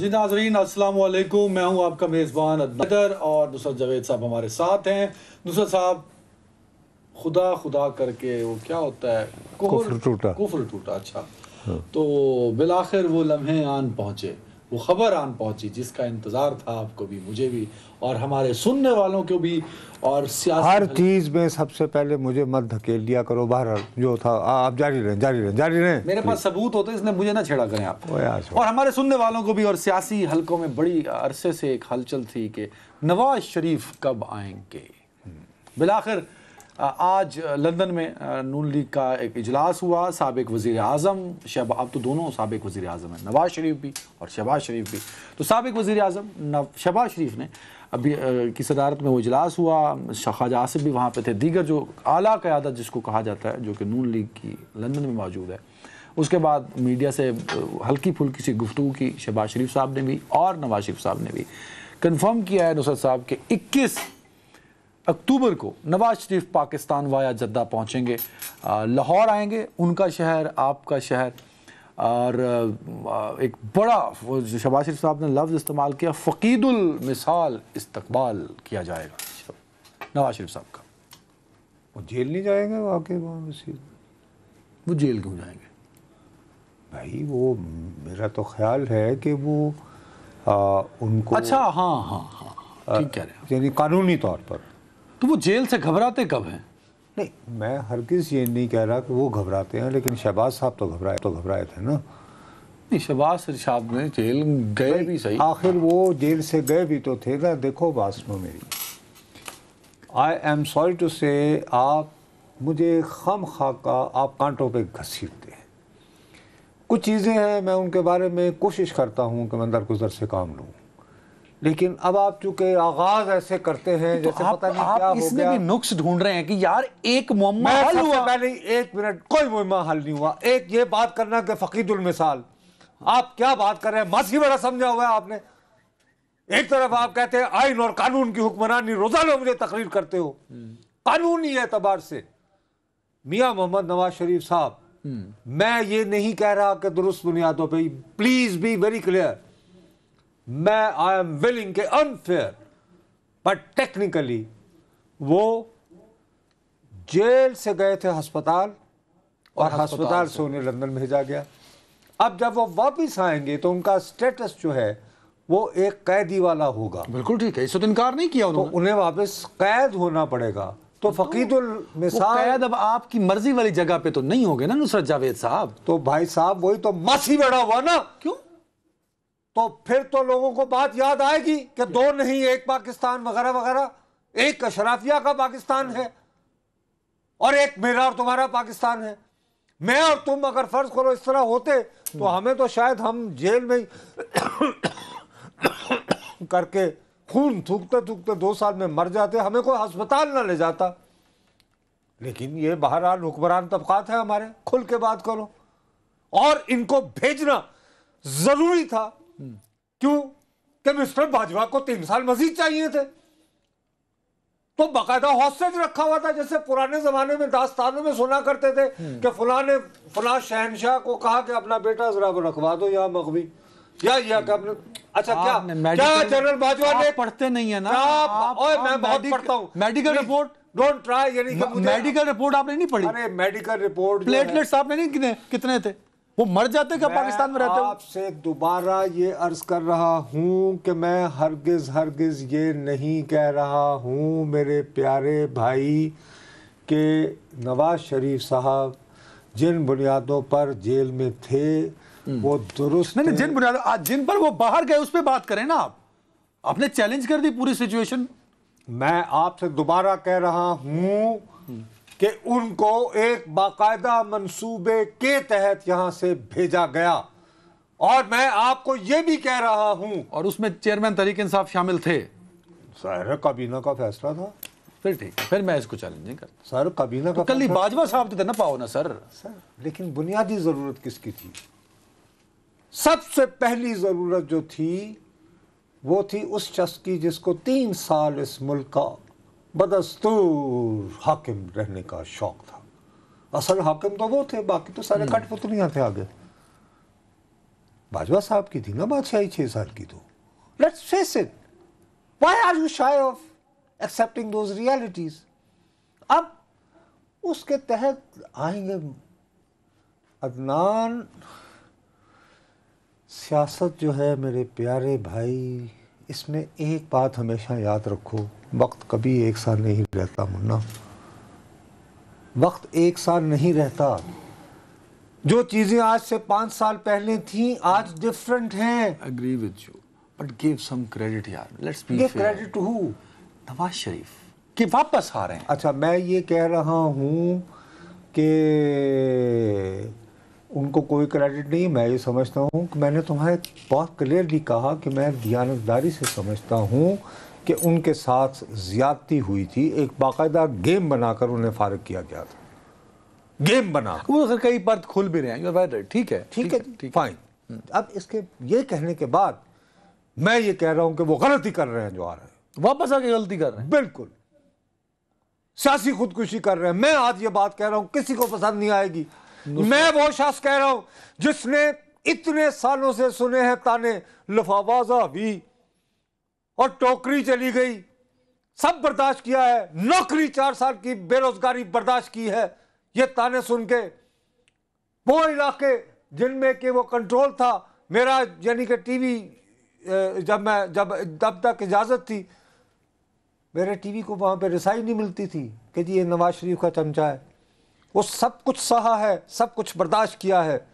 जी नाजरीन वालेकुम मैं हूँ आपका मेज़बान अदर और नुसरत जावेद साहब हमारे साथ हैं नुसरत साहब खुदा खुदा करके वो क्या होता है कुफर टूटा कुफर टूटा अच्छा हाँ। तो बिलाखिर वो लम्हे आन पहुँचे वो खबर आन पहुंची जिसका इंतज़ार था आपको भी मुझे भी और हमारे सुनने वालों को भी और हर चीज़ में सबसे पहले मुझे मत धकेल दिया करो बाहर जो था आप जारी रहें जारी रहें जारी रहें मेरे पास सबूत होते इसने मुझे ना छेड़ा करें आप और हमारे सुनने वालों को भी और सियासी हलकों में बड़ी अरसे से एक हलचल थी कि नवाज शरीफ कब आएंगे बिलाखिर आज लंदन में नून लीग का एक इजलास हुआ सबक वज़ी अजम शहब अब तो दोनों सबक वज़ी अजम हैं नवाज़ शरीफ भी और शहबाज शरीफ भी तो सबक वज़ी अजम शहबाज शरीफ ने अभी की सदारत में वो इजलास हुआ ख्वाजा आसिफ भी वहाँ पर थे दीगर जो अली क़्यादत जिसको कहा जाता है जो कि नून लीग की लंदन में मौजूद है उसके बाद मीडिया से हल्की फुल्की सी गुफ्तु की शहबाज शरीफ साहब ने भी और नवाज शरीफ साहब ने भी कन्फर्म किया है नुसरत साहब के इक्कीस अक्टूबर को नवाज शरीफ पाकिस्तान वाया जद्दा पहुँचेंगे लाहौर आएंगे उनका शहर आपका शहर और एक बड़ा शबाज शरीफ साहब ने लफ्ज़ इस्तेमाल किया फ़कीदुल मिसाल इस्तकबाल किया जाएगा नवाज शरीफ साहब का वो जेल नहीं जाएंगे वाकई वो जेल क्यों जाएंगे भाई वो मेरा तो ख्याल है कि वो आ, उनको अच्छा हाँ हाँ हाँ ठीक कह रहे हैं यानी कानूनी तौर पर तो वो जेल से घबराते कब हैं नहीं मैं हर किस ये नहीं कह रहा कि वो घबराते हैं लेकिन शहबाज साहब तो घबराए तो घबराए थे ना नहीं शहबाज साहब ने जेल गए भी सही आखिर वो जेल से गए भी तो थे ना देखो बात मेरी आई एम सॉरी टू से आप मुझे खम खाका का आप कांटों पे घसीटते हैं कुछ चीज़ें हैं मैं उनके बारे में कोशिश करता हूँ कि मैं दरगुजर से काम लूँ लेकिन अब आप चूंकि आगाज ऐसे करते हैं तो जैसे आप, पता नहीं आप क्या इसमें भी नुक्स ढूंढ रहे हैं कि यार एक हल हुआ पहले एक मिनट कोई मुहिमा हल नहीं हुआ एक ये बात करना कि फकीदुल मिसाल आप क्या बात कर रहे हैं मस ही बड़ा समझा हुआ है आपने एक तरफ आप कहते हैं आइन और कानून की हुक्मरानी रोजाना मुझे तकरीर करते हो कानूनी एतबार से मियाँ मोहम्मद नवाज शरीफ साहब हम्म। मैं ये नहीं कह रहा कि दुरुस्त बुनियादों पर प्लीज बी वेरी क्लियर मैं आई एम विलिंग के अनफेयर बट टेक्निकली वो जेल से गए थे अस्पताल और अस्पताल से उन्हें लंदन भेजा गया अब जब वो वापस आएंगे तो उनका स्टेटस जो है वो एक कैदी वाला होगा बिल्कुल ठीक है इससे तो इनकार नहीं किया तो उन्हें वापस कैद होना पड़ेगा तो, तो फकीदुल मिसाल कैद अब आपकी मर्जी वाली जगह पे तो नहीं होगे ना नुसरत जावेद साहब तो भाई साहब वही तो मासी बड़ा हुआ ना क्यों तो फिर तो लोगों को बात याद आएगी कि दो नहीं एक पाकिस्तान वगैरह वगैरह एक अशराफिया का पाकिस्तान है और एक मेरा और तुम्हारा पाकिस्तान है मैं और तुम अगर फर्ज करो इस तरह होते तो hmm. हमें तो शायद हम जेल में करके खून थूकते थूकते दो साल में मर जाते हमें कोई अस्पताल ना ले जाता लेकिन ये बहरहाल हुक्मरान तबकात है हमारे खुल के बात करो और इनको भेजना ज़रूरी था क्यों कि मिस्टर बाजवा को तीन साल मजीद चाहिए थे तो बाकायदा हॉस्टेज रखा हुआ था जैसे पुराने जमाने में दास्तानों में सुना करते थे हम्म। कि फला ने फला शहनशाह को कहा कि अपना बेटा जरा रखवा दो यहाँ मखबी या या कि अपने अच्छा क्या क्या जनरल बाजवा ने पढ़ते नहीं है ना आप, आप, ओए, मैं बहुत पढ़ता हूँ मेडिकल रिपोर्ट डोंट ट्राई यानी मेडिकल रिपोर्ट आपने नहीं पढ़ी अरे मेडिकल रिपोर्ट प्लेटलेट्स आपने नहीं कितने कितने थे वो मर जाते क्या पाकिस्तान में रहते आपसे दोबारा ये अर्ज कर रहा हूँ कि मैं हरगिज हरगिज ये नहीं कह रहा हूँ मेरे प्यारे भाई के नवाज शरीफ साहब जिन बुनियादों पर जेल में थे हम्म। वो दुरुस्त नहीं, नहीं जिन बुनियादों आज जिन पर वो बाहर गए उस पर बात करें ना आप आपने चैलेंज कर दी पूरी सिचुएशन मैं आपसे दोबारा कह रहा हूँ कि उनको एक बाकायदा मंसूबे के तहत यहां से भेजा गया और मैं आपको यह भी कह रहा हूं और उसमें चेयरमैन तरीक इंसाफ शामिल थे सर काबीना का फैसला था फिर ठीक फिर मैं इसको चैलेंज नहीं करता सर काबीना तो का कल बाजवा साहब तो ना पाओ ना सर सर लेकिन बुनियादी ज़रूरत किसकी थी सबसे पहली ज़रूरत जो थी वो थी उस शख्स की जिसको तीन साल इस मुल्क का बदस्तूर हाकिम रहने का शौक था असल हाकिम तो वो थे बाकी तो सारे हम्म। कठपुतलियाँ थे आगे बाजवा साहब की थी ना बादशाही छह साल की तो let's face it are you of accepting those realities अब उसके तहत आएंगे अदनान सियासत जो है मेरे प्यारे भाई इसमें एक बात हमेशा याद रखो वक्त कभी एक सा नहीं रहता मुन्ना वक्त एक सा नहीं रहता जो चीज़ें आज से पांच साल पहले थी आज डिफरेंट हैं agree with you but give some credit यार let's be give credit to who Nawaz Sharif कि वापस आ रहे हैं अच्छा मैं ये कह रहा हूं कि उनको कोई क्रेडिट नहीं मैं ये समझता हूँ कि मैंने तुम्हें बहुत क्लियरली कहा कि मैं दयानतदारी से समझता हूँ कि उनके साथ ज्यादती हुई थी एक बाकायदा गेम बनाकर उन्हें फारग किया गया था गेम बना वो तो कई पर्द खुल भी रहे हैं ठीक है ठीक है फाइन अब इसके ये कहने के बाद मैं ये कह रहा हूं कि वो गलती कर रहे हैं जो आ रहे हैं वापस आके गलती कर रहे हैं बिल्कुल सियासी खुदकुशी कर रहे हैं मैं आज ये बात कह रहा हूं किसी को पसंद नहीं आएगी मैं वो शख्स कह रहा हूं जिसने इतने सालों से सुने हैं ताने लफावाजा भी और टोकरी चली गई सब बर्दाश्त किया है नौकरी चार साल की बेरोजगारी बर्दाश्त की है ये ताने सुन के वो इलाके जिनमें कि वो कंट्रोल था मेरा यानी कि टीवी जब मैं जब तब तक इजाज़त थी मेरे टीवी को वहां पे रसाई नहीं मिलती थी कि जी ये नवाज शरीफ का चमचा है वो सब कुछ सहा है सब कुछ बर्दाश्त किया है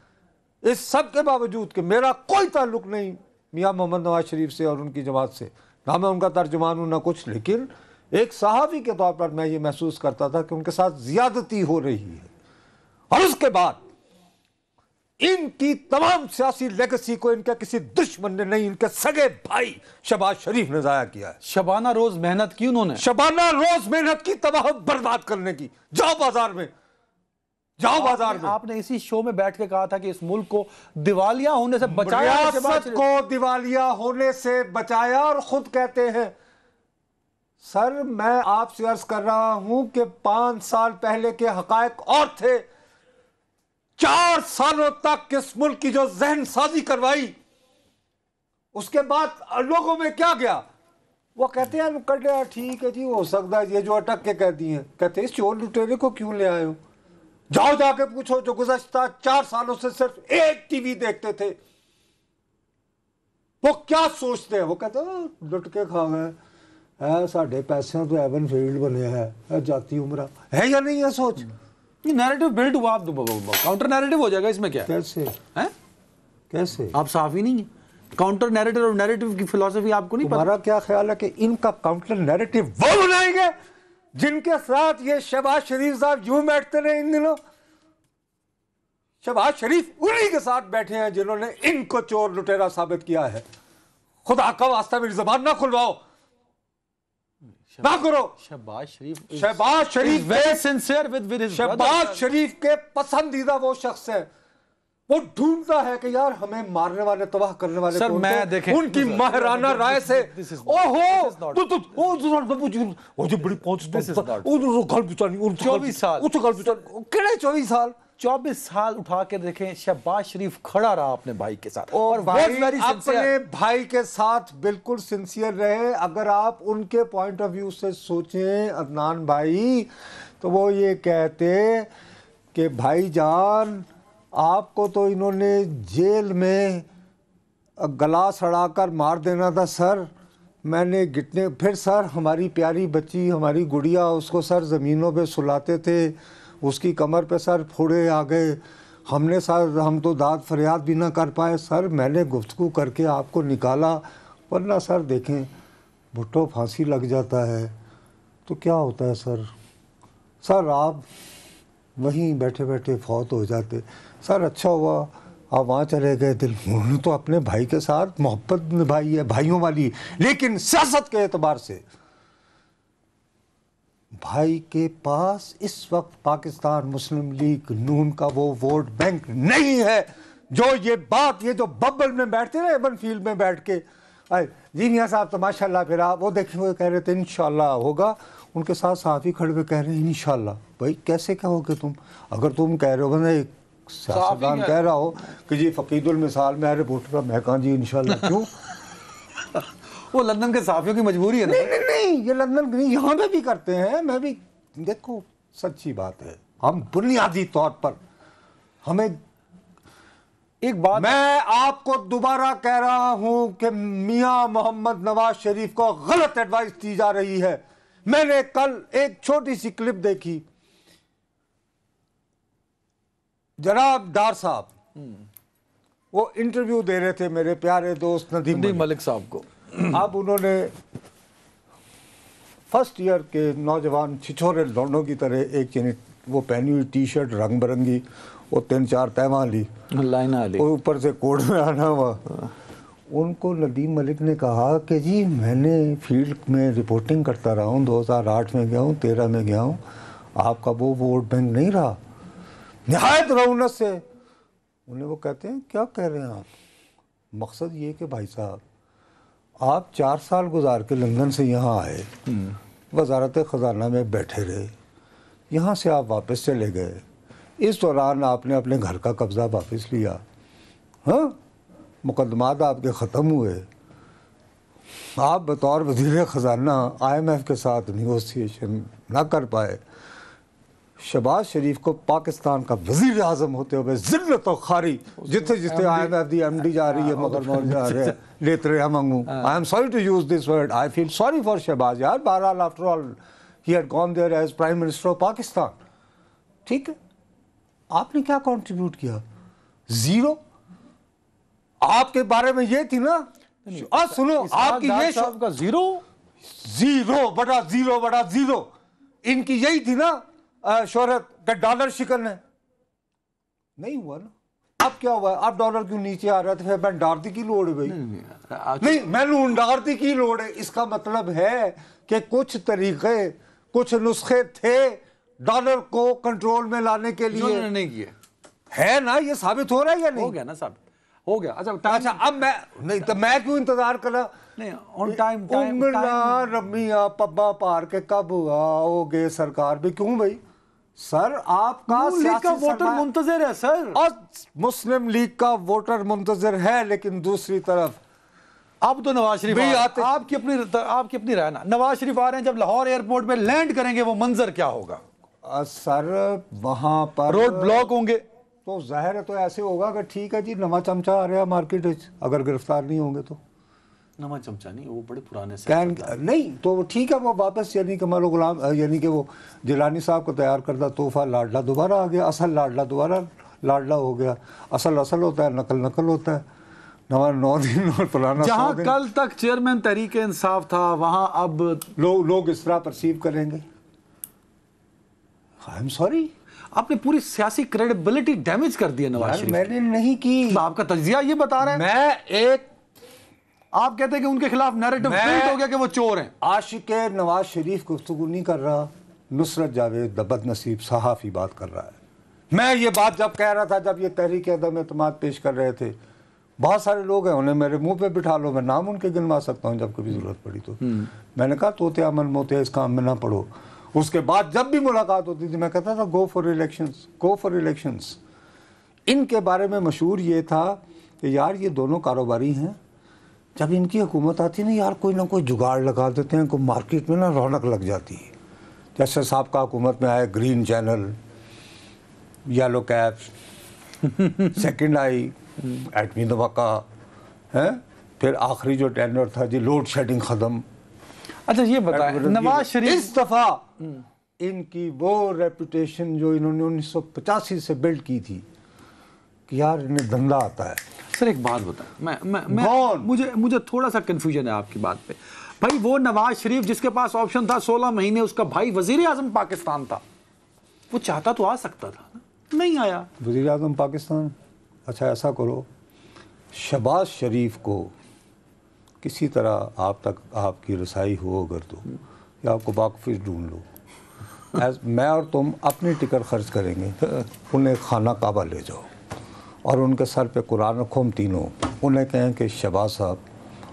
इस सब के बावजूद कि मेरा कोई ताल्लुक नहीं मियाँ मोहम्मद नवाज शरीफ से और उनकी जमात से ना मैं उनका तर्जुमान हूँ ना कुछ लेकिन एक सहाफ़ी के तौर पर मैं ये महसूस करता था कि उनके साथ ज़्यादती हो रही है और उसके बाद इनकी तमाम सियासी लेगेसी को इनके किसी दुश्मन ने नहीं इनके सगे भाई शबाज शरीफ ने जाया किया है शबाना रोज मेहनत की उन्होंने शबाना रोज मेहनत की तबाह बर्बाद करने की जाओ बाजार में जाओ बाजार में आपने इसी शो में बैठ के कहा था कि इस मुल्क को दिवालिया होने से बचाया रियासत को दिवालिया होने से बचाया और खुद कहते हैं सर मैं आपसे अर्ज कर रहा हूं कि पांच साल पहले के हकायक और थे चार सालों तक इस मुल्क की जो जहन साजी करवाई उसके बाद लोगों में क्या गया वो कहते हैं कर ठीक है जी हो सकता है ये जो अटक के कहती दिए कहते हैं इस चोर लुटेरे को क्यों ले आए हो जाओ जाके पूछो जो गुजश्ता चार सालों से सिर्फ एक टीवी देखते थे वो क्या सोचते हैं वो कहते हाँ, लुटके खा गए है साढ़े पैसों तो एवन फील्ड बने हैं जाती उम्र है या नहीं है सोच ये नैरेटिव बिल्ड हुआ आप काउंटर तो नैरेटिव हो जाएगा इसमें क्या कैसे है कैसे आप साफ ही नहीं है काउंटर नैरेटिव और नैरेटिव की फिलोसफी आपको नहीं हमारा क्या ख्याल है कि इनका काउंटर नैरेटिव वो बनाएंगे जिनके साथ ये शहबाज शरीफ साहब यूं बैठते रहे इन दिनों शहबाज शरीफ उन्हीं के साथ बैठे हैं जिन्होंने इनको चोर लुटेरा साबित किया है खुदा का वास्ता मेरी जबान ना खुलवाओ ना करो Shahbaz Sharif Shahbaz Sharif very sincere with Shahbaz Sharif के पसंदीदा वो शख्स है वो ढूंढता है कि यार हमें मारने वाले तबाह करने वाले सर मैं देखें उनकी महाराणा राय से ओहो तो तो, तो जो बड़ी पहुंच तो तो चौबीस साल चौबीस साल चौबीस साल उठा के देखें शहबाज शरीफ खड़ा रहा अपने भाई के साथ और भाई अपने भाई के साथ बिल्कुल सिंसियर रहे अगर आप उनके पॉइंट ऑफ व्यू से सोचें अदनान भाई तो वो ये कहते कि भाईजान आपको तो इन्होंने जेल में गला सड़ाकर मार देना था सर मैंने गिटने फिर सर हमारी प्यारी बच्ची हमारी गुड़िया उसको सर ज़मीनों पे सुलाते थे उसकी कमर पे सर फोड़े आ गए हमने सर हम तो दाद फरियाद भी ना कर पाए सर मैंने गुफ्तु करके आपको निकाला वरना सर देखें भुट्टो फांसी लग जाता है तो क्या होता है सर सर आप वहीं बैठे बैठे फौत हो जाते सर अच्छा हुआ आप वहाँ चले गए दिल उन्होंने तो अपने भाई के साथ मोहब्बत निभाई है भाइयों वाली लेकिन सियासत के एतबार से भाई के पास इस वक्त पाकिस्तान मुस्लिम लीग नून का वो वोट बैंक नहीं है जो ये बात ये जो बबल में बैठते ना एवन फील्ड में बैठ के अरे जी मियाँ साहब तो माशाल्लाह फिर आप वो देखे हुए कह रहे थे इनशाला होगा उनके साथ साथ ही खड़े हुए कह रहे हैं इनशाला भाई कैसे कहोगे तुम अगर तुम कह रहे हो भाई सियासतदान कह रहा हो कि जी फ़कीदुल मिसाल में रिपोर्टर का कहा जी इंशाल्लाह क्यों वो लंदन के साफियों की मजबूरी है नहीं नहीं नहीं ये लंदन नहीं यहाँ पे भी करते हैं मैं भी देखो सच्ची बात है हम बुनियादी तौर पर हमें एक बात मैं आपको दोबारा कह रहा हूं कि मियां मोहम्मद नवाज शरीफ को गलत एडवाइस दी जा रही है मैंने कल एक छोटी सी क्लिप देखी जनाब दार साहब वो इंटरव्यू दे रहे थे मेरे प्यारे दोस्त नदीम मलिक, मलिक साहब को अब उन्होंने फर्स्ट ईयर के नौजवान छिछोरे लौंडों की तरह एक चीनी वो पहनी हुई टी शर्ट रंग बिरंगी वो तीन चार तैमा ली लाइना ली और ऊपर से कोट में आना हुआ उनको नदीम मलिक ने कहा कि जी मैंने फील्ड में रिपोर्टिंग करता रहा हूँ दो में गया हूँ तेरह में गया हूँ आपका वो वोट बैंक नहीं रहा नहायत रौनक से उन्हें वो कहते हैं क्या कह रहे हैं आप मकसद ये कि भाई साहब आप चार साल गुजार के लंदन से यहाँ आए हम्म। वजारत ख़जाना में बैठे रहे यहाँ से आप वापस चले गए इस दौरान आपने अपने घर का कब्ज़ा वापस लिया हाँ मुकदमात आपके ख़त्म हुए आप बतौर वजीर ख़जाना आई एम एफ़ के साथ निगोसिएशन ना कर पाए शबाज शरीफ को पाकिस्तान का वजीर आजम होते हुए जिल्लत खारी जितने जितने I M F the M D जा रही है हाँ, मगर जा रहे लेते रहे मंगू I am sorry to use this word I feel sorry for Shahbaz यार बहरहाल after all he had gone there as prime minister of Pakistan ठीक है आपने क्या कॉन्ट्रीब्यूट किया जीरो आपके बारे में ये थी ना और हाँ, सुनो आपकी ये का जीरो जीरो बड़ा जीरो बड़ा जीरो इनकी यही थी ना शोहरत का डॉलर शिकन है नहीं हुआ ना अब क्या हुआ अब डॉलर क्यों नीचे आ रहा था तो मैं डारती की लोड़ भाई नहीं मैं लू डारती की लोड़ है इसका मतलब है कि कुछ तरीके कुछ नुस्खे थे डॉलर को कंट्रोल में लाने के लिए नहीं किया है ना ये साबित हो रहा है या नहीं हो गया ना साबित हो गया अच्छा अच्छा अब मैं नहीं तो मैं क्यों इंतजार करा नहीं टाइम टाइम रमिया पब्बा पार के कब आओगे सरकार भी क्यों भाई सर आपका लीग का वोटर मुंतजर है सर और मुस्लिम लीग का वोटर मुंतजर है लेकिन दूसरी तरफ अब तो नवाज शरीफ आपकी अपनी आपकी अपनी रहना नवाज शरीफ आ रहे हैं जब लाहौर एयरपोर्ट में लैंड करेंगे वो मंजर क्या होगा सर वहां पर रोड ब्लॉक होंगे तो जाहिर है तो ऐसे होगा अगर ठीक है जी नवा चमचा आ रहा है मार्केट अगर गिरफ्तार नहीं होंगे तो नवा चमचा नहीं वो बड़े पुराने से कैन नहीं तो ठीक है वो वापस यानी कि कमाल गुलाम यानी कि वो जिलानी साहब को तैयार करता तोहफा लाडला दोबारा आ गया असल लाडला दोबारा लाडला हो गया असल असल होता है नकल नकल होता है नवा नौ दिन और पुराना जहाँ कल तक चेयरमैन तरीके इंसाफ था वहां अब लोग लोग इस तरह परसीव करेंगे आई एम सॉरी आपने पूरी सियासी क्रेडिबिलिटी डैमेज कर दी है नवाज शरीफ मैंने नहीं की आपका तजिया ये बता रहे हैं मैं एक आप कहते हैं कि उनके खिलाफ नैरेटिव बिल्ड हो गया कि वो चोर हैं आशिक नवाज शरीफ गुफ्तगु नहीं कर रहा नुसरत जावेद दबद नसीब सहाफ़ी बात कर रहा है मैं ये बात जब कह रहा था जब ये तहरीक अदम एतम पेश कर रहे थे बहुत सारे लोग हैं उन्हें मेरे मुंह पे बिठा लो मैं नाम उनके गिनवा सकता हूँ जब कभी ज़रूरत पड़ी तो हम्म। मैंने कहा तोते अमन मोते इस काम में ना पढ़ो उसके बाद जब भी मुलाकात होती थी मैं कहता था go for elections go for elections इनके बारे में मशहूर ये था कि यार ये दोनों कारोबारी हैं जब इनकी हुकूमत आती है ना यार कोई ना कोई जुगाड़ लगा देते हैं को मार्केट में ना रौनक लग जाती है जैसे साहब का हुकूमत में आया green channel yellow caps second आई एटमी दबाका है फिर आखिरी जो टेंडर था जी लोड शेडिंग ख़त्म अच्छा ये बताएं नवाज शरीफ इस दफ़ा हम्म। इनकी वो रेपुटेशन जो इन्होंने उन्नीस से बिल्ड की थी कि यार इन्हें धंधा आता है सर एक बात बता मैं मैं, मैं मुझे मुझे थोड़ा सा कन्फ्यूजन है आपकी बात पे भाई वो नवाज शरीफ जिसके पास ऑप्शन था सोलह महीने उसका भाई वजीर आजम पाकिस्तान था वो चाहता तो आ सकता था नहीं आया वजीर आजम पाकिस्तान अच्छा ऐसा करो शबाज शरीफ को किसी तरह आप तक आपकी रसाई हो अगर तो या आपको बाकफिश ढूंढ लो मैं और तुम अपनी टिकट खर्च करेंगे तो उन्हें खाना काबा ले जाओ और उनके सर पे कुरान रखो हम तीनों उन्हें कहें कि शबाज साहब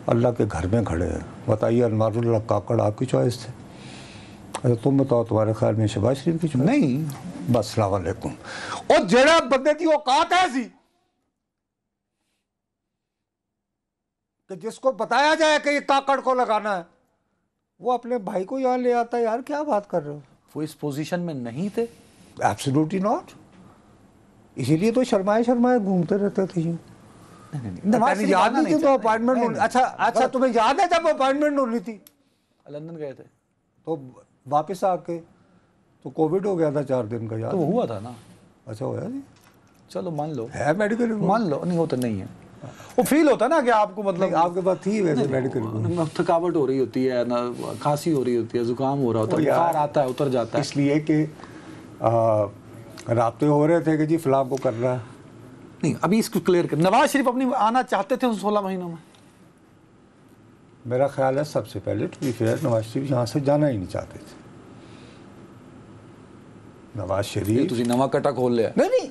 अल्लाह के घर में खड़े हैं बताइए अनवारुल्ला काकड़ आपकी चॉइस थे अच्छा तुम बताओ तुम्हारे ख्याल में शबाज शरीफ की चॉइस नहीं बस सलामकुम और जेड़ा बंदे की औकात है जी कि जिसको बताया जाए कि ये काकड़ को लगाना है वो अपने भाई को यहाँ ले आता है यार क्या बात कर रहे हो वो इस पोजिशन में नहीं थे एब्सोल्युटली नॉट इसीलिए तो शर्माए शर्माए घूमते रहते थे यूँ याद नहीं थी तो अपॉइंटमेंट अच्छा अच्छा तुम्हें याद है जब अपॉइंटमेंट थी लंदन गए थे तो वापस आके तो कोविड हो गया था चार दिन का यार तो हुआ था ना अच्छा जी चलो मान लो है मेडिकल मान लो नहीं होता तो नहीं है वो फील होता ना कि आपको मतलब आपके पास थी वैसे मेडिकल थकावट हो रही होती है ना खांसी हो रही होती है जुकाम हो रहा होता है बुखार आता है उतर जाता है इसलिए कि रात हो रहे थे कि जी फिलहाल को कर रहा है नहीं अभी इसको क्लियर कर नवाज शरीफ अपनी आना चाहते थे उन सोलह महीनों में मेरा ख्याल है सबसे पहले to be fair Nawaz Sharif यहाँ से जाना ही नहीं चाहते थे नवाज शरीफ तुझे नवा कटा खोल लिया नहीं नहीं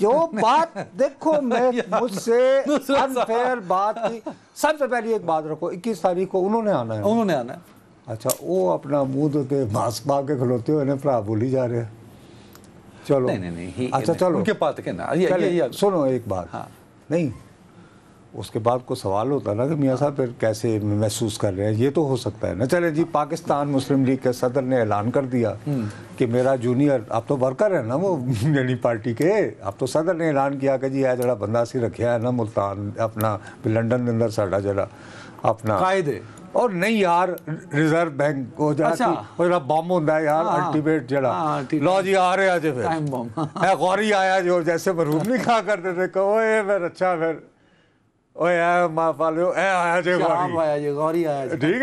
जो बात देखो मैं मुझसे अनफेयर बात की सबसे पहले एक बात रखो 21 तारीख को उन्होंने आना है उन्होंने आना है अच्छा वो अपना मुंह धोते मास्क पा के खलोते हो इन्हें भरा बोली जा रहे हैं चलो नहीं नहीं नहीं अच्छा चलो उनके पास के ना ये, ये, सुनो एक बात हाँ नहीं उसके बाद को सवाल होता ना कि मियाँ साहब फिर कैसे महसूस कर रहे हैं ये तो हो सकता है ना चले जी पाकिस्तान मुस्लिम लीग के सदर ने ऐलान कर दिया हम्म। कि मेरा जूनियर आप तो वर्कर है ना वो यानी पार्टी के आप तो सदर ने ऐलान किया कि जी यह जरा बंदा सी रखे है ना मुल्तान अपना लंडन के अंदर साढ़ा जरा अपना कायदे और नहीं यार रिजर्व बैंक को अच्छा। बम अल्टीमेट हाँ, हाँ। जरा हाँ, जी आ रहे जो जैसे अच्छा फिर ठीक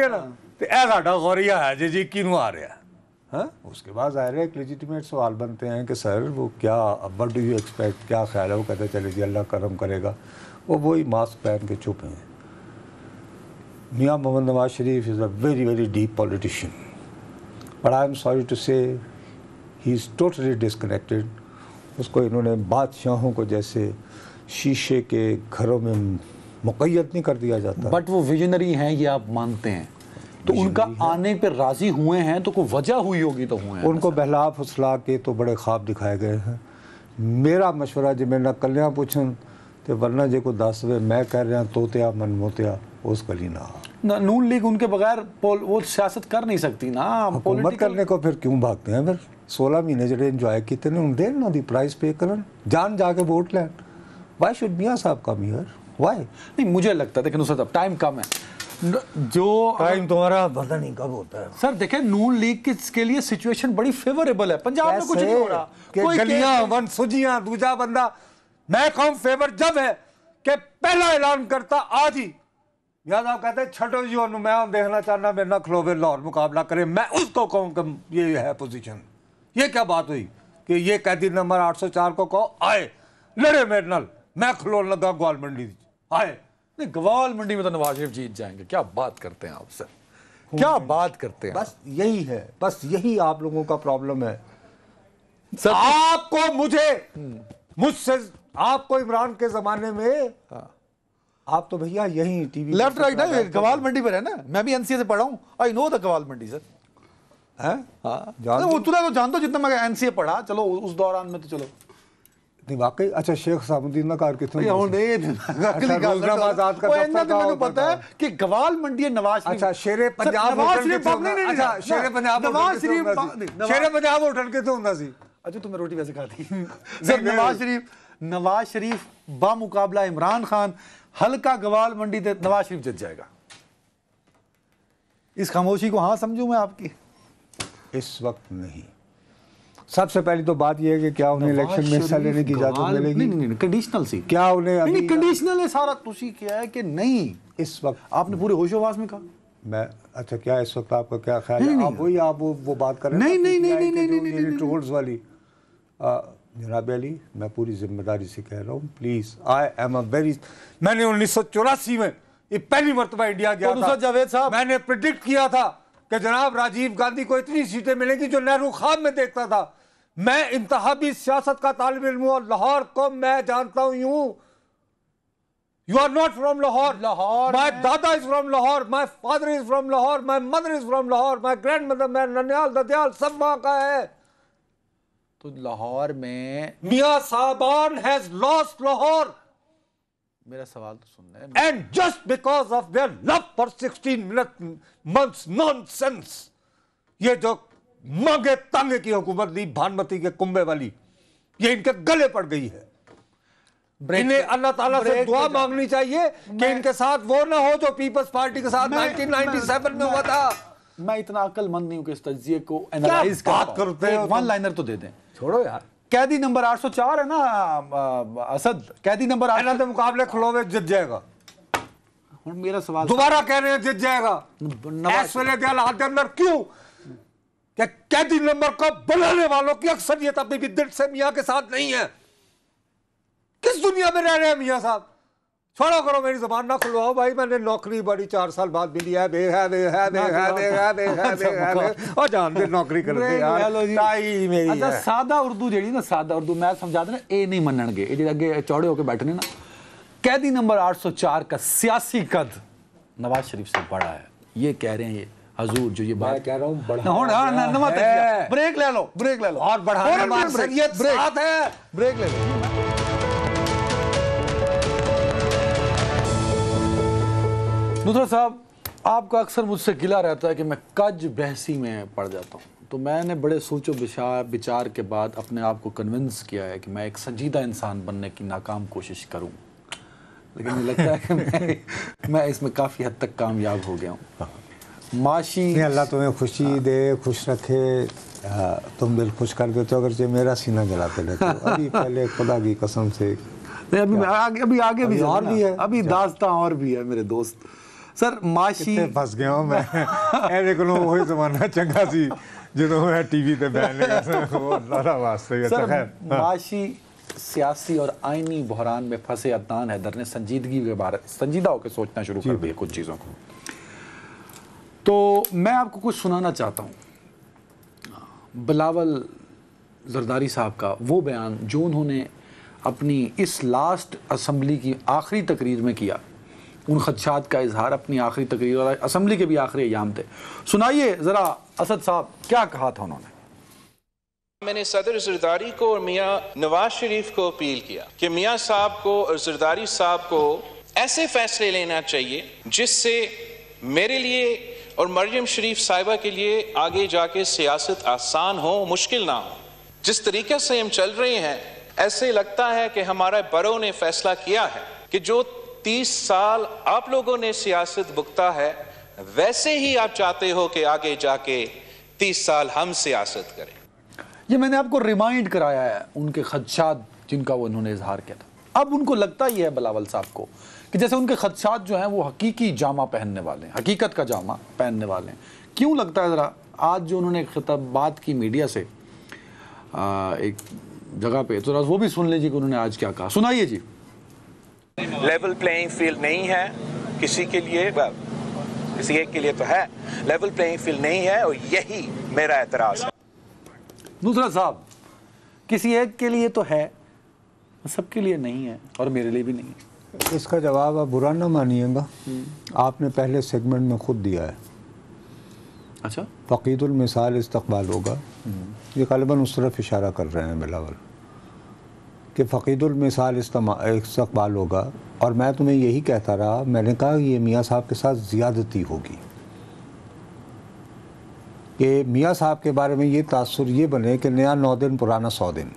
है ना तो उसके बाद वो क्या अब यू एक्सपेक्ट क्या ख्याल है वो वो वही मास्क पहन के छुपे हैं Mian Mohammad Nawaz Sharif is a very very deep politician but I am sorry to say he is totally disconnected उसको इन्होंने बादशाहों को जैसे शीशे के घरों में मुकैद नहीं कर दिया जाता बट वो विजनरी हैं ये आप मानते हैं तो उनका आने पर राज़ी हुए हैं तो कोई वजह हुई होगी तो हुए हैं उनको बहला फुसला के तो बड़े ख्वाब दिखाए गए हैं मेरा मशवरा जो मेरे कल्याण पूछन तो वरना जो दस वे मैं कह रहा त्या मन मोत्या उस कली ना नून लीग उनके बगैर वो सियासत कर नहीं सकती ना हुकूमत करने को फिर क्यों भागते हैं फिर सोलह महीने जो इंजॉय किए ने उन्हें ना दी प्राइस पे कर जान जाके वोट लें वाई शुड मियाँ साहब कम हियर वाई नहीं मुझे लगता है सर अब टाइम कम है जो टाइम तुम्हारा पता नहीं कब होता है सर देखें नून लीग के, लिए सिचुएशन बड़ी फेवरेबल है पंजाब में कुछ नहीं हो रहा के कोई गलियां वन सुजियां दूजा बंदा मैं कौन फेवर जब है कि पहला ऐलान करता आज ही या आप कहते हैं छठो जी और मैं देखना चाहना मेरे ना खलोवे लाहौर मुकाबला करे मैं उसको कहूँ कि ये है पोजीशन ये क्या बात हुई कि ये कैदी नंबर 804 को कहो आए लड़े मेरे नाल मैं खलोन लगा ग्वाल मंडी आए नहीं ग्वाल मंडी में तो नवाज शरीफ जीत जाएंगे क्या बात करते हैं आप सर क्या बात करते हैं बस यही है बस यही आप लोगों का प्रॉब्लम है सर आपको मुझे हम्म। मुझसे आपको इमरान के जमाने में हाँ। आप तो भैया यही टीवी लेफ्ट राइट है गवाल मंडी पर है ना मैं भी एनसीए से पढ़ा हूँ I know the Gawal Mandi sir है हाँ वो तुला तो जानते हो जितना मैं एनसीए पढ़ा चलो उस दौरान में तो चलो ਨਹੀਂ ਵਾਕਈ ਅੱਛਾ ਸ਼ੇਖ ਸਾਬੁਦੀਨ ਦਾ ਘਰ ਕਿੱਥੇ ਹੈ ਹੁਣ ਇਹ ਅਗਲੀ ਗੱਲ ਆਜ਼ਾਦ ਕਰ ਦਿੱਤਾ ਉਹ ਮੈਨੂੰ ਪਤਾ ਹੈ ਕਿ ਗਵਾਲ ਮੰਡੀ ਨਵਾਜ਼ ਸ਼ਰੀਫ ਅੱਛਾ ਸ਼ੇਰੇ ਪੰਜਾਬ ਨਵਾਜ਼ ਸ਼ਰੀਫ ਨਹੀਂ ਨਹੀਂ ਅੱਛਾ ਸ਼ੇਰੇ ਪੰਜਾਬ ਨਵਾਜ਼ ਸ਼ਰੀਫ ਸ਼ੇਰੇ ਪੰਜਾਬ ਹੋਟਲ ਕਿੱਥੇ ਹੁੰਦਾ ਸੀ ਅੱਛਾ ਤੂੰ ਮੈਂ ਰੋਟੀ ਵੈਸੇ ਖਾਦੀ ਜ਼ਰ ਨਵਾਜ਼ ਸ਼ਰੀਫ ਨਵਾਜ਼ ਸ਼ਰੀਫ ਬਾ ਮੁਕਾਬਲਾ ਇਮਰਾਨ ਖਾਨ हल्का गवाल मंडी नवाज शरीफ जत जाएगा इस खामोशी को हाँ समझू मैं आपकी इस वक्त नहीं सबसे पहले तो बात यह है कि क्या उन्हें इलेक्शन में हिस्सा लेने की इजाजत मिलेगी नहीं नहीं कंडीशनल सी क्या उन्हें नहीं कंडीशनल है सारा तुसी किया है कि नहीं इस वक्त आपने पूरे होशोवास में कहा मैं अच्छा क्या इस वक्त आपका क्या ख्याल है आप वही आप वो वो बात कर रहे हैं नहीं नहीं नहीं नहीं नहीं नहीं टोल्स वाली जनाब अली मैं पूरी जिम्मेदारी से कह रहा हूँ please I am a very मैंने उन्नीस में ये पहली मरतबा इंडिया गया तो था जावेद साहब मैंने प्रिडिक्ट किया था कि जनाब राजीव गांधी को इतनी सीटें मिलेंगी जो नेहरू खान में देखता था मैं इंतहाबी सियासत का तालब इलम हूँ और लाहौर को मैं जानता हूँ you are not from Lahore Lahore my दादा is from Lahore my father is from Lahore my mother is from Lahore my grandmother मैं ननियाल ददियाल सब वहाँ का है तो लाहौर में मियाँ साहबान हैज लॉस्ट लाहौर मेरा सवाल तो सुनना है and just because of their love for sixteen minute months nonsense ये जो मगे तंगे की हुकूमत दी भानमती के कुंबे वाली ये इनके गले पड़ गई है इन्हें तो- अल्लाह ताला से दुआ तो मांगनी चाहिए कि इनके साथ वो ना हो जो पीपल्स पार्टी के साथ 1997 में हुआ था मैं इतना अकलमंद नहीं हूं कि इस तजिए को एनालाइज करते हैं वन लाइनर तो दे दें छोड़ो यार कैदी नंबर 804 है ना असद कैदी नंबर आठ सौ तो मुकाबले खड़ोवे जित जाएगा मेरा सवाल दोबारा कह रहे हैं जित जाएगा ਇਸ ਵੇਲੇ ਦੇ ਹਾਲਾਤ अंदर क्यों क्या कैदी नंबर को बनाने वालों की अक्सरियत अपनी बिद्दत से मियाँ के साथ नहीं है किस दुनिया में रह रहे हैं मियाँ साहब छोड़ो करो मेरी जबान ना खुलवाओ भाई मैंने नौकरी बड़ी चार साल बाद मिली है बे है बे है बे है बे है बे है बे अच्छा, है और जान दे नौकरी कर दे यार ताई मेरी अच्छा सादा उर्दू जेडी ना सादा उर्दू मैं समझा देना ए नहीं मनणगे ए जेडे अगे चौड़े होके बैठने ना कैदी नंबर 804 का सियासी कद नवाज शरीफ से बड़ा है ये कह रहे हैं ये हजूर जो ये बात कह रहा हूँ हाँ, हाँ, ब्रेक ले लो ब्रेक ले लो और बढ़ाने ब्रेक ले ब्रेक ले लो नुसरत साहब आपका अक्सर मुझसे गिला रहता है कि मैं कज बहसी में पड़ जाता हूँ तो मैंने बड़े सोचो विचार विचार के बाद अपने आप को कन्विंस किया है कि मैं एक संजीदा इंसान बनने की नाकाम कोशिश करूँ लेकिन मुझे लगता है कि मैं मैं इसमें काफ़ी हद तक कामयाब हो गया हूँ माशी अल्लाह तुम्हें खुशी हाँ। दे खुश रखे तुम दिल खुश कर देते हो अगर जो मेरा सीना जलाते रहते हो अभी पहले खुदा की कसम से नहीं अभी आगे अभी आगे भी और भी है अभी अच्छा। दास्तां और भी है मेरे दोस्त सर माशी फस गया मैं ਮੈਂ ਇਹਦੇ ਕੋਲੋਂ ਉਹ ਜ਼ਮਾਨਾ ਚੰਗਾ ਸੀ ਜਦੋਂ ਇਹ ਟੀਵੀ ਤੇ सियासी और आइनी बहरान में फंसे अदनान हैदर ने संजीदगी के बारे संजीदा होकर सोचना शुरू कर दिया कुछ चीज़ों को तो मैं आपको कुछ सुनाना चाहता हूँ बिलावल जरदारी साहब का वो बयान जो उन्होंने अपनी इस लास्ट असम्बली की आखिरी तकरीर में किया उन खदशात का इजहार अपनी आखिरी तकरीर और असम्बली के भी आखिरी अयाम थे सुनाइए ज़रा असद साहब क्या कहा था उन्होंने मैंने सदर जरदारी को और मियाँ नवाज शरीफ को अपील किया कि मियाँ साहब को और जरदारी साहब को ऐसे फैसले लेना चाहिए जिससे मेरे लिए और मरियम शरीफ साहिबा के लिए आगे जाके सियासत आसान हो मुश्किल ना हो जिस तरीके से हम चल रहे हैं ऐसे लगता है कि हमारा बड़ों ने फैसला किया है कि जो तीस साल आप लोगों ने सियासत भुगता है वैसे ही आप चाहते हो कि आगे जाके तीस साल हम सियासत करें ये मैंने आपको रिमाइंड कराया है उनके खदशात जिनका वो उन्होंने इजहार किया था अब उनको लगता ही है बलावल साहब को कि जैसे उनके खदशात जो हैं वो हकीकी जामा पहनने वाले हैं हकीकत का जामा पहनने वाले हैं क्यों लगता है ज़रा आज जो उन्होंने खिताब बात की मीडिया से आ, एक जगह पे तो वो भी सुन लीजिए कि उन्होंने आज क्या कहा सुनाइए जी लेवल प्लेइंग फील्ड नहीं है किसी के लिए किसी एक के लिए तो है लेवल प्लेइंग फील्ड नहीं है और यही मेरा एतराज़ है दूसरा साहब किसी एक के लिए तो है सबके लिए नहीं है और मेरे लिए भी नहीं है इसका जवाब आप बुरा ना मानिएगा हम्म। आपने पहले सेगमेंट में खुद दिया है अच्छा फ़कीदुल मिसाल इस्तकबाल होगा हम्म। ये गलबन उस तरफ इशारा कर रहे हैं बिलावल कि फ़कीदुलमिसाल इस्तकबाल होगा और मैं तुम्हें यही कहता रहा मैंने कहा ये मियाँ साहब के साथ ज़्यादती होगी कि मियाँ साहब के बारे में ये तासर ये बने कि नया नौ दिन पुराना सौ दिन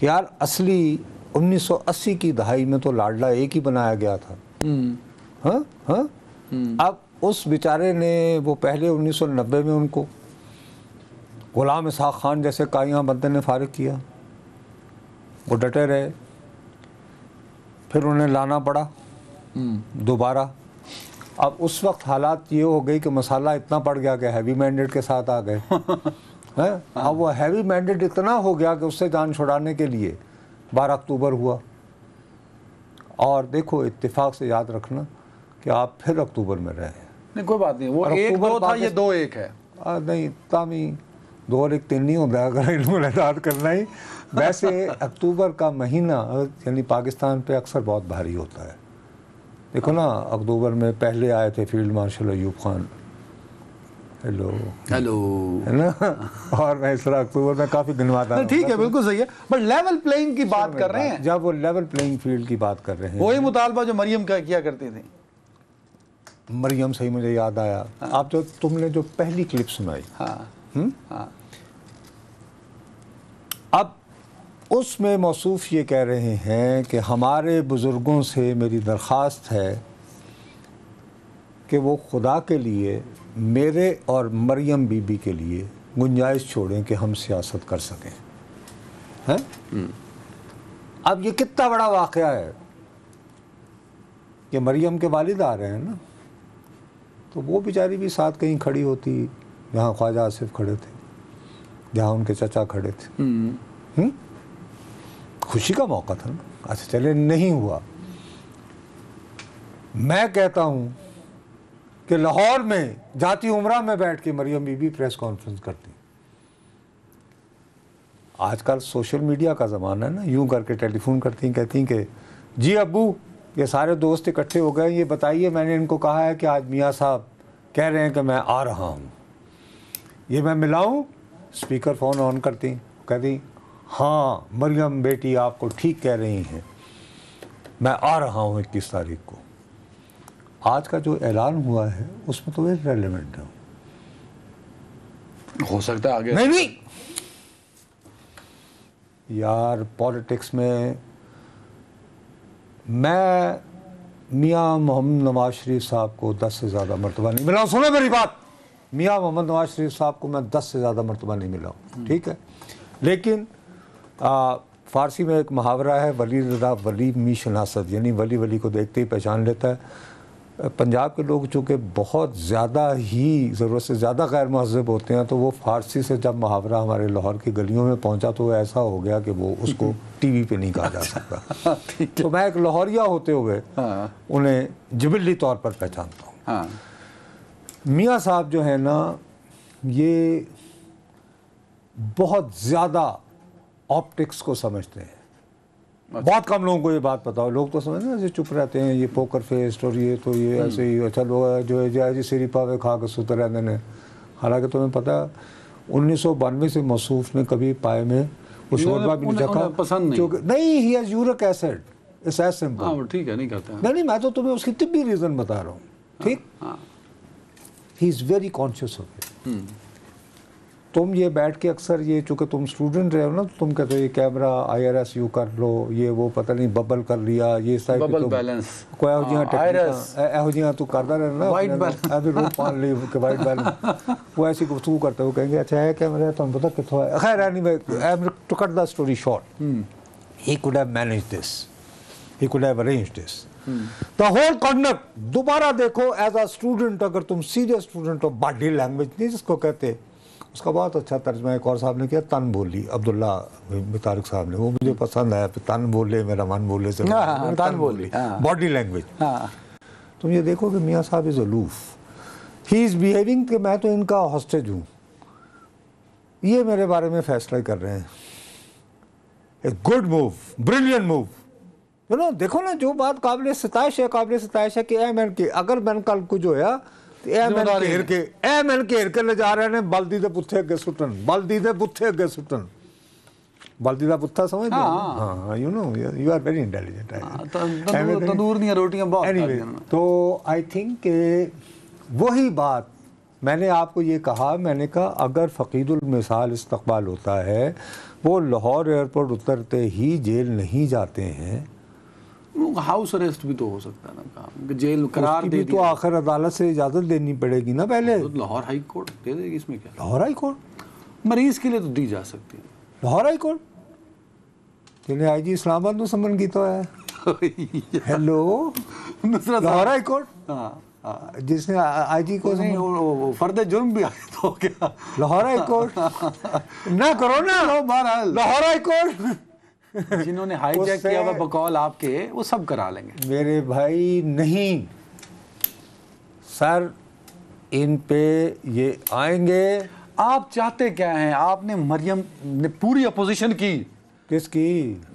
कि यार असली 1980 की दहाई में तो लाडला एक ही बनाया गया था हम्म। हाँ हाँ हम्म। अब उस बेचारे ने वो पहले 1990 में उनको गुलाम इसाक खान जैसे कायां बंदे ने फारग किया वो डटे रहे फिर उन्हें लाना पड़ा हम्म। दोबारा अब उस वक्त हालात ये हो गई कि मसाला इतना पड़ गया कि हैवी मैंडेट के साथ आ गए हैं हाँ। अब वो हैवी मैंडेट इतना हो गया कि उससे जान छुड़ाने के लिए बारह अक्टूबर हुआ और देखो इत्तेफाक से याद रखना कि आप फिर अक्टूबर में रहे नहीं कोई बात नहीं वो एक दो था ये दो एक है आ, नहीं तामी दो और एक तीन नहीं होता अगर इनको लदाद करना ही वैसे अक्टूबर का महीना यानी पाकिस्तान पे अक्सर बहुत भारी होता है देखो ना अक्टूबर में पहले आए थे field marshal Ayub Khan hello hello है ना और मैं इस तरह अक्टूबर में काफ़ी गिनवाता ठीक है बिल्कुल सही है बट लेवल प्लेइंग की बात कर रहे हैं जब वो लेवल प्लेइंग फील्ड की बात कर रहे हैं वही मुतालबा जो मरियम का किया करते थे मरियम सही मुझे याद आया हाँ। आप जो तुमने जो पहली क्लिप सुनाई हाँ हाँ। अब उसमें मौसूफ ये कह रहे हैं कि हमारे बुज़ुर्गों से मेरी दरख्वास्त है कि वो खुदा के लिए मेरे और मरियम बीबी के लिए गुंजाइश छोड़ें कि हम सियासत कर सकें हैं हम्म। अब ये कितना बड़ा वाक़ है कि मरियम के वालिद आ रहे हैं ना तो वो बेचारी भी साथ कहीं खड़ी होती जहाँ ख्वाजा आसिफ खड़े थे जहाँ उनके चचा खड़े थे हम्म। हम्म? खुशी का मौका था ना अच्छा चले नहीं हुआ मैं कहता हूँ कि लाहौर में जाती उमरा में बैठ के मरियम बीबी प्रेस कॉन्फ्रेंस करती आजकल सोशल मीडिया का ज़माना है ना यूं करके टेलीफोन करती कहती कि जी अबू ये सारे दोस्त इकट्ठे हो गए ये बताइए मैंने इनको कहा है कि आज मियाँ साहब कह रहे हैं कि मैं आ रहा हूँ ये मैं मिलाऊं स्पीकर फ़ोन ऑन करती कहती हाँ मरियम बेटी आपको ठीक कह रही हैं मैं आ रहा हूँ इक्कीस तारीख को आज का जो ऐलान हुआ है उसमें तो वे रेलिवेंट है हो सकता है आगे नहीं नहीं यार पॉलिटिक्स में मैं मियाँ मोहम्मद नवाज शरीफ साहब को दस से ज़्यादा मरतबा नहीं मिला सुनो मेरी बात मियाँ मोहम्मद नवाज शरीफ साहब को मैं दस से ज़्यादा मरतबा नहीं मिला हूँ हम्म। ठीक है लेकिन आ, फारसी में एक मुहावरा है वली रदा वली मी शनासत यानी वली वली को देखते ही पहचान लेता है पंजाब के लोग चूँकि बहुत ज़्यादा ही ज़रूरत से ज़्यादा गैर महजब होते हैं तो वो फारसी से जब मुहावरा हमारे लाहौर की गलियों में पहुंचा तो ऐसा हो गया कि वो उसको टीवी पे नहीं कहा जा अच्छा, सकता तो मैं एक लाहौरिया होते हुए हाँ। उन्हें जबिली तौर पर पहचानता हूँ हाँ। मियाँ साहब जो है ना ये बहुत ज़्यादा ऑप्टिक्स को समझते हैं अच्छा। बहुत कम लोगों को ये बात पता हो लोग तो हैं ऐसे चुप रहते हैं ये पोकर फेस्ट और ये तो ये हम्म। ऐसे ही अच्छा लोग जो है जाए जी सिरी पावे खा के सुते रहते हैं हालांकि तुम्हें पता उन्नीस सौ बानवे से मसूफ ने कभी पाए में कुछ शोरबा भी नहीं रखा पसंद नहीं ही एज यूरिक एसिड इस ठीक है नहीं करता नहीं नहीं मैं तो तुम्हें उसकी तिब्बी रीज़न बता रहा हूँ हाँ, ठीक हाँ। He is very conscious of it तुम ये बैठ के अक्सर ये चूंकि तुम स्टूडेंट रहे हो ना तो तुम कहते हो ये कैमरा आई आर एस यू कर लो ये वो पता नहीं बबल कर लिया ये हाँ, हाँ, ऐसी अच्छा है तो पता है द होल कंडक्ट दोबारा देखो एज अ स्टूडेंट अगर तुम सीरियस स्टूडेंट हो बाडी लैंग्वेज नहीं जिसको कहते उसका बहुत अच्छा तर्जमा एक और साहब ने किया तन बोली अब्दुल्ला तारक साहब ने वो मुझे पसंद आया तन बोले मेरा मन बोले से हाँ, हाँ, तन बोली बॉडी लैंग्वेज तुम ये देखो कि मियाँ साहब is aloof he is behaving कि मैं तो इनका हॉस्टेज हूँ ये मेरे बारे में फैसला कर रहे हैं a good move brilliant move बोलो देखो ना जो बात काबिल सताइश है काबिल सताइश है कि एम एन के अगर मैंने कल कुछ होया ਬਲਦੀ ਦਾ ਹਾਂ ਹਾਂ you نو you are very intelligent ਤੰਦੂਰ ਦੀਆਂ ਰੋਟੀਆਂ ਬਹੁਤ वही बात मैंने आपको ये कहा मैंने कहा अगर फ़कीदुलमिसाल इस्तकबाल होता है वो लाहौर एयरपोर्ट उतरते ही जेल नहीं जाते हैं हाउस अरेस्ट भी तो हो सकता है ना काम जेल करार दे तो आखिर अदालत से इजाज़त देनी पड़ेगी ना पहले तो लाहौर हाई कोर्ट दे देगी इसमें क्या लाहौर हाई कोर्ट मरीज के लिए तो दी जा सकती है लाहौर हाई कोर्ट जिन्हें आई जी इस्लामाबाद में समन की तो है हेलो लाहौर हाई कोर्ट हाँ, हाँ। जिसने आईजी को नहीं फर्द जुर्म भी तो क्या लाहौर हाई कोर्ट ना करो ना लाहौर हाई कोर्ट जिन्होंने हाईजैक किया हुआ बकौल आपके वो सब करा लेंगे मेरे भाई नहीं सर इन पे ये आएंगे आप चाहते क्या हैं आपने मरियम ने पूरी अपोजिशन की किसकी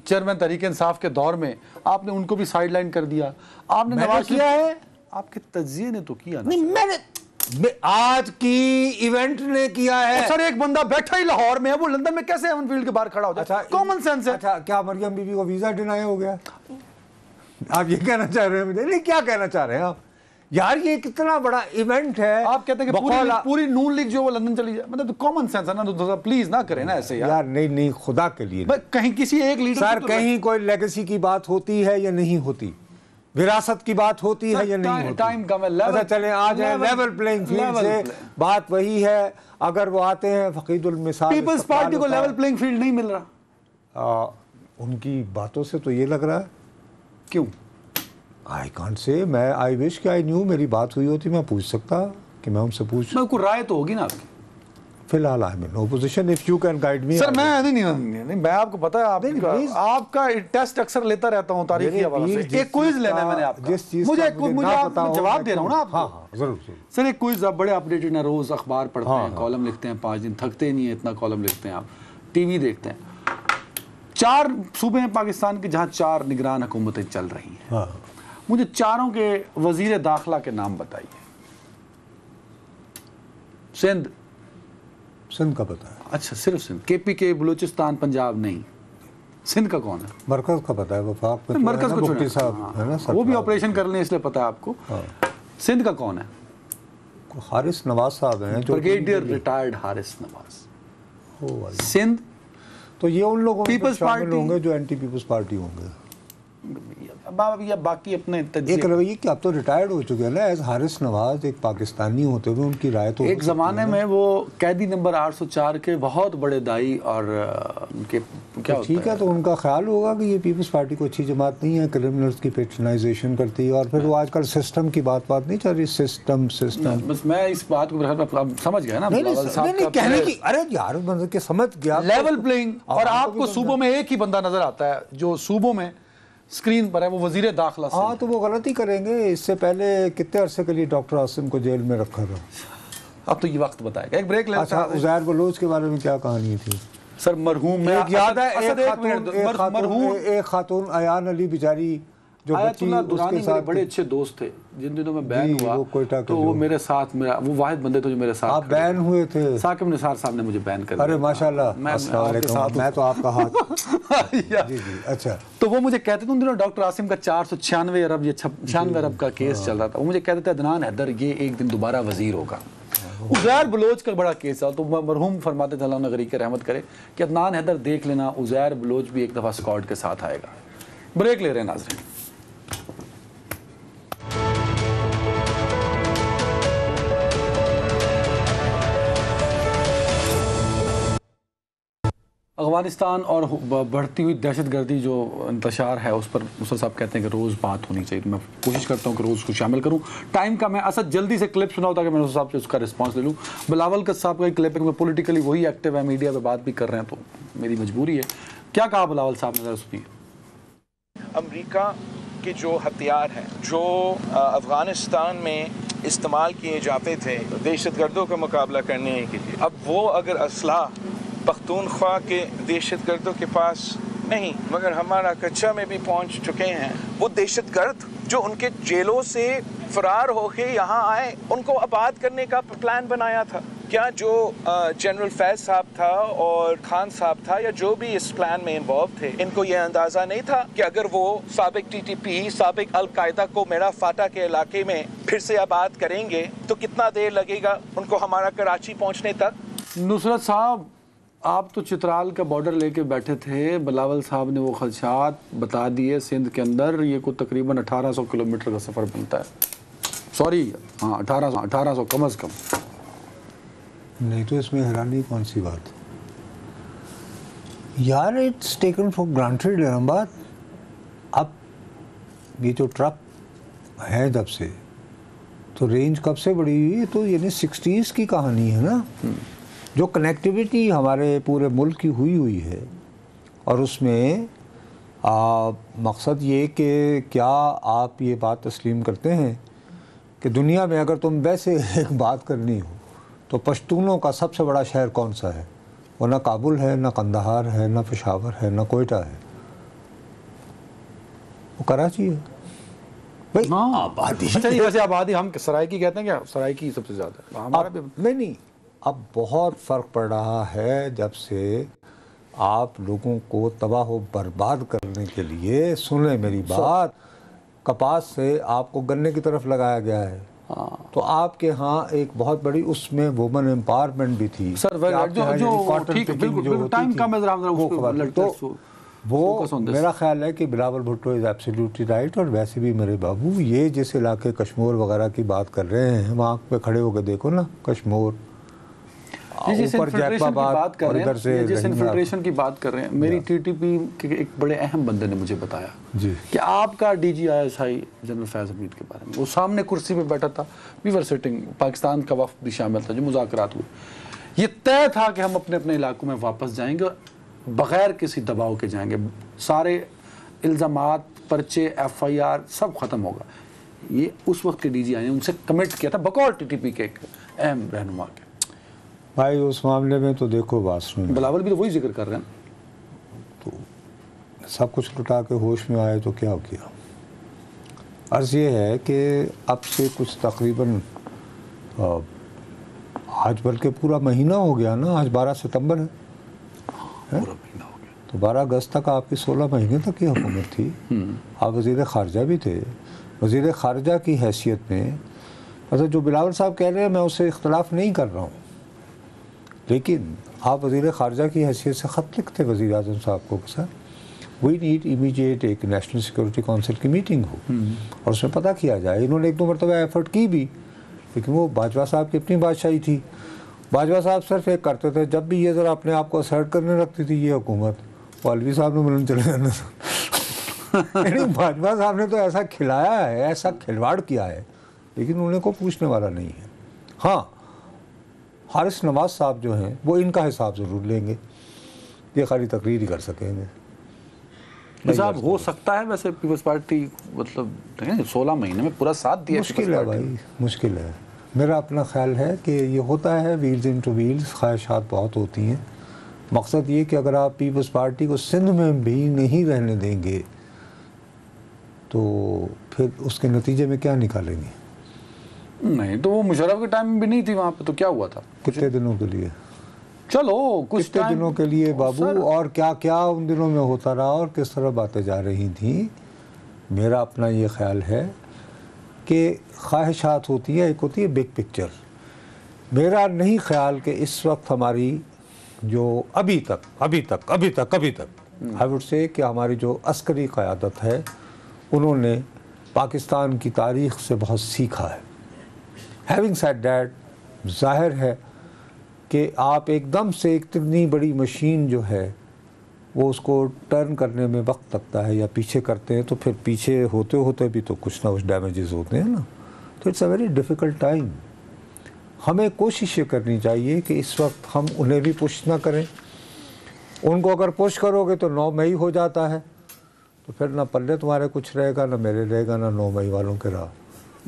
चेयरमैन तरीके इंसाफ के दौर में आपने उनको भी साइडलाइन कर दिया आपने नवाज किया है आपके तजिए ने तो किया नहीं मैंने आज की इवेंट ने किया है सर एक बंदा बैठा ही लाहौर में है वो लंदन में कैसे एवन फील्ड के बाहर खड़ा हो जाए अच्छा, कॉमन सेंस है अच्छा क्या मरियम बीबी को वीजा डिनाई हो गया आप ये कहना चाह रहे हैं मुझे नहीं क्या कहना चाह रहे हैं आप यार ये कितना बड़ा इवेंट है आप कहते हैं कि पूरी पूरी नून लीग जो वो लंदन चली जाए मतलब कॉमन तो सेंस है ना तो प्लीज तो- तो ना करें ना ऐसे यार, यार नहीं नहीं खुदा के लिए कहीं किसी एक लीडर सर कहीं कोई लेगेसी की बात होती है या नहीं होती विरासत की बात होती है या नहीं टाइम कम है लेवल चले आज है लेवल प्लेइंग फील्ड से बात वही है अगर वो आते हैं फकीदुल मिसाल पीपल्स पार्टी को लेवल प्लेइंग फील्ड नहीं मिल रहा आ, उनकी बातों से तो ये लग रहा है क्यों आई कॉन्ट से मैं आई विश के आई न्यू मेरी बात हुई होती मैं पूछ सकता कि मैं उनसे पूछ राय तो होगी ना आपकी फिलहाल I mean opposition if you can guide me sir मैं नहीं नहीं, नहीं नहीं मैं आपको पता है आप नहीं, नहीं, आपका टेस्ट अक्सर लेता रहता हूं तारीख तारीखी हवाला से एक क्विज लेना है मैंने आपका जिस चीज मुझे एक मुझे आप जवाब दे रहा हूं ना आप हां हां जरूर सर एक क्विज आप बड़े अपडेटेड हैं रोज अखबार पढ़ते हाँ, हैं हाँ। कॉलम लिखते हैं पांच दिन थकते नहीं है इतना कॉलम लिखते हैं आप टीवी देखते हैं चार सूबे हैं पाकिस्तान के जहां चार निगरान हुकूमतें चल रही हैं हाँ। मुझे चारों के वजीर दाखला के नाम बताइए सिंध सिंध का पता है अच्छा सिर्फ सिंध के पी के बलूचिस्तान पंजाब नहीं सिंध का कौन है मरकज का पता है वफाक में तो मरकज को मुफ्ती साहब हाँ। है ना वो भी ऑपरेशन कर लें इसलिए पता है आपको हाँ। सिंध का कौन है हारिस नवाज साहब हैं जो ब्रिगेडियर रिटायर्ड हारिस नवाज सिंध तो ये उन लोगों पीपल्स पार्टी होंगे जो एंटी पीपल्स पार्टी होंगे या बाकी अपने एक रवैये कि आप तो रिटायर्ड हो चुके हैं ना एज हारिस नवाज एक पाकिस्तानी होते हुए उनकी राय तो एक ज़माने में वो कैदी नंबर 804 के बहुत बड़े दाई और उनके क्या तो ठीक तो है तो उनका ख्याल होगा कि ये पीपल्स पार्टी को अच्छी जमात नहीं है क्रिमिनल्स की पेट्रनाइजेशन करती है और फिर वो आजकल सिस्टम की बात बात नहीं चल रही सिस्टम सिस्टम बस मैं इस बात को समझ गया ना कहने की अरे यार समझ गया लेवल प्लेइंग और तो आपको सूबों में एक ही बंदा नजर आता है जो सूबों में स्क्रीन पर है वो वजीर दाखिला हाँ तो वो गलती करेंगे इससे पहले कितने अरसे के लिए डॉक्टर आसिम को जेल में रखा था अब तो ये वक्त बताएगा एक ब्रेक लेर अच्छा, बलोच के बारे में क्या कहानी थी सर मरहूम एक याद अच्छा, है अच्छा, एक खातून अयान अली बिचारी जो बच्ची उसके साथ बड़े अच्छे दोस्त थे जिन दिनों में बैन हुआ वो तो वो मेरे साथ मेरा वो वाहिद बंदे थे तो जो मेरे साथ आप बैन हुए थे साकिब निसार साहब ने मुझे बैन कर अरे माशाल्लाह मैं आपके साथ मैं तो आपका हाथ जी जी अच्छा तो वो मुझे कहते थे उन दिनों डॉक्टर आसिम का चार सौ छियानवे अरब या छियानवे अरब का हाँ। केस चल रहा था वो मुझे कहते थे अदनान हैदर ये एक दिन दोबारा वजीर होगा उजैर हाँ। बलोच का बड़ा केस था तो मरहूम फरमाते थे नगरी के रहमत करे कि अदनान हैदर देख लेना उजैर बलोच भी एक दफ़ा स्कॉट के साथ आएगा ब्रेक ले रहे हैं नाजरीन अफगानिस्तान और बढ़ती हुई दहशत गर्दी जो इंतशार है उस पर मुसर साहब कहते हैं कि रोज़ बात होनी चाहिए तो मैं कोशिश करता हूँ कि रोज़ उसको शामिल करूँ टाइम का मैं असद जल्दी से क्लिप सुनाऊँ ताकि मैं मुसर साहब से उसका रिस्पांस ले लूँ बिलावल कस साहब का क्लिप में पोलिटिकली वही एक्टिव है मीडिया पर बात भी कर रहे हैं तो मेरी मजबूरी है क्या कहा बिलावल साहब ने ज़रा अमरीका के जो हथियार हैं जो अफ़गानिस्तान में इस्तेमाल किए जाते थे दहशत गर्दों का मुकाबला करने के लिए अब वो अगर असलाह पख्तूनख्वा के दहशत गर्दों के पास नहीं मगर हमारा कच्चा में भी पहुंच चुके हैं वो दहशत गर्द जो उनके जेलों से फरार होके यहाँ आए उनको आबाद करने का प्लान बनाया था क्या जो जनरल फैज साहब था और खान साहब था या जो भी इस प्लान में इन्वॉल्व थे इनको यह अंदाजा नहीं था कि अगर वो सबक टी टी पी सबक अलकायदा को मेरा फाटा के इलाके में फिर से आबाद करेंगे तो कितना देर लगेगा उनको हमारा कराची पहुंचने तक नुसरत साहब आप तो चित्राल का बॉर्डर लेके बैठे थे बलावल साहब ने वो खदशात बता दिए सिंध के अंदर ये को तकरीबन 1800 किलोमीटर का सफ़र बनता है सॉरी हाँ 1800 1800 कम अज़ कम नहीं तो इसमें हैरानी कौन सी बात यार it's taken for granted Allahabad अब ये जो ट्रक है जब से तो रेंज कब से बढ़ी हुई है तो यानी सिक्सटीज़ की कहानी है ना हम्म। जो कनेक्टिविटी हमारे पूरे मुल्क की हुई हुई है और उसमें आ, मकसद ये कि क्या आप ये बात तस्लीम करते हैं कि दुनिया में अगर तुम वैसे एक बात करनी हो तो पश्तूनों का सबसे बड़ा शहर कौन सा है वो ना काबुल है ना कंदहार है ना पेशावर है ना कोयटा है वो कराची है भाई आबादी अच्छा, वैसे आबादी हम सराय की कहते हैं क्या सराय की सबसे ज़्यादा हमारा नहीं नहीं अब बहुत फ़र्क पड़ रहा है जब से आप लोगों को तबाह बर्बाद करने के लिए सुने मेरी बात कपास से आपको गन्ने की तरफ लगाया गया है हाँ। तो आपके यहाँ एक बहुत बड़ी उसमें वुमेन एम्पावरमेंट भी थी सर जो जो ठीक टाइम कम है वो तो मेरा ख्याल है कि Bilawal Bhutto is absolutely right और वैसे भी मेरे बाबू ये जिस इलाके कश्मीर वगैरह की बात कर रहे हैं वहाँ पे खड़े होकर देखो ना कश्मीर ऊपर बात कर रहे हैं जिस इन्फिल्ट्रेशन की बात कर रहे हैं मेरी टीटीपी के एक बड़े अहम बंदे ने मुझे बताया कि आपका डीजीआईएसआई जनरल फैज हमीद के बारे में वो सामने कुर्सी पे बैठा था वी वर सिटिंग पाकिस्तान का वफ भी शामिल था जो मुजाकरात हुए ये तय था कि हम अपने अपने इलाकों में वापस जाएंगे बगैर किसी दबाव के जाएंगे सारे इल्ज़ाम पर्चे एफ आई आर सब ख़त्म होगा ये उस वक्त के डी जी आई ने उनसे कमिट किया था बकौल टी टी पी के अहम रहनुमा के भाई उस मामले में तो देखो वाशरूम बिलावल भी तो वही जिक्र कर रहे हैं तो सब कुछ लुटा के होश में आए तो क्या हो गया अर्ज़ ये है कि अब से कुछ तकरीबन आज बल्कि पूरा महीना हो गया ना आज बारह सितम्बर है, है? तो बारह अगस्त तक आपकी सोलह महीने तक की हुकूमत थी हम्म। आप वजीर खारजा भी थे वजीर खारजा की हैसियत में मतलब जो बिलावल साहब कह रहे हैं मैं उससे इख्तलाफ नहीं कर रहा हूँ लेकिन आप वजीर खारजा की हैसियत से ख़त लिखते वज़ी अजम साहब को सर वी नीड इमीजिएट एक नेशनल सिक्योरिटी काउंसिल की मीटिंग हो हम्म। और उसमें पता किया जाए इन्होंने एक दो मरतबा एफर्ट की भी लेकिन वो बाजवा साहब की अपनी बादशाही थी बाजवा साहब सिर्फ एक करते थे जब भी ये ज़रा अपने आप को असर्ट करने रखती थी ये हुकूमत वो अलवी साहब ने मिलने चले जाने बाजवा साहब ने तो ऐसा खिलाया है ऐसा खिलवाड़ किया है लेकिन उन्हें को पूछने वाला नहीं है हाँ हारिस नवाज साहब जो हैं वो इनका हिसाब ज़रूर लेंगे ये खाली तकरीर ही कर सकेंगे तो हिसाब हो सकता है वैसे पीपल्स पार्टी मतलब सोलह महीने में पूरा साथ दिया मुश्किल है भाई मुश्किल है मेरा अपना ख्याल है कि ये होता है व्हील्स इन टू व्हील्स ख्वाहिशात बहुत होती हैं मकसद ये कि अगर आप पीपल्स पार्टी को सिंध में भी नहीं रहने देंगे तो फिर उसके नतीजे में क्या निकालेंगे नहीं तो वो मुशरफ के टाइम भी नहीं थी वहाँ पे तो क्या हुआ था कितने दिनों के लिए चलो कुछ कितने दिनों के लिए बाबू और क्या क्या उन दिनों में होता रहा और किस तरह बातें जा रही थी मेरा अपना ये ख्याल है कि ख्वाहिशात होती है एक होती है बिग पिक्चर मेरा नहीं ख्याल कि इस वक्त हमारी जो अभी तक अभी तक अभी तक अभी तक आई वुड से कि हमारी जो अस्करी क़्यादत है उन्होंने पाकिस्तान की तारीख से बहुत सीखा है हैविंग सेट डैट जाहिर है कि आप एकदम से इतनी बड़ी मशीन जो है वो उसको टर्न करने में वक्त लगता है या पीछे करते हैं तो फिर पीछे होते होते भी तो कुछ ना कुछ डैमेजेस होते हैं ना तो it's a very difficult time हमें कोशिश ये करनी चाहिए कि इस वक्त हम उन्हें भी पुश ना करें उनको अगर पुश करोगे तो नौ मई हो जाता है तो फिर ना पल्ले तुम्हारे कुछ रहेगा ना मेरे रहेगा ना नौ मई वालों के राह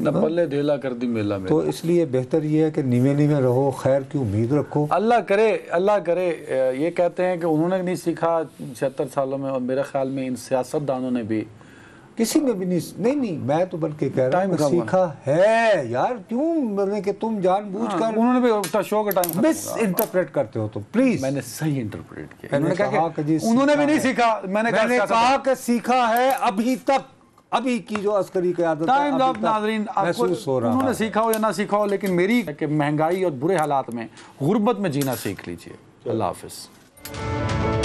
हाँ। पल्ले ढेला कर दी मेला में तो इसलिए बेहतर ये है कि नीवे नीवे रहो खैर की उम्मीद रखो अल्लाह करे अल्लाह करे ये कहते हैं कि उन्होंने नहीं सीखा छिहत्तर सालों में और मेरे ख्याल में इन सियासतदानों ने भी किसी ने भी नहीं नहीं नहीं मैं तो बल्कि कह रहा हूँ सीखा है यार क्यों मैंने कि तुम जानबूझ हाँ, कर उन्होंने भी अपना शो का टाइम मिस इंटरप्रेट करते हो तो प्लीज मैंने सही इंटरप्रेट किया मैंने कहा कि उन्होंने भी नहीं सीखा मैंने कहा कि सीखा है अभी तक अभी की जो अस्करी का नाजरीन उन्होंने सीखा हो या ना सीखा हो लेकिन मेरी कि महंगाई और बुरे हालात में गुर्बत में जीना सीख लीजिए अल्लाह हाफिज़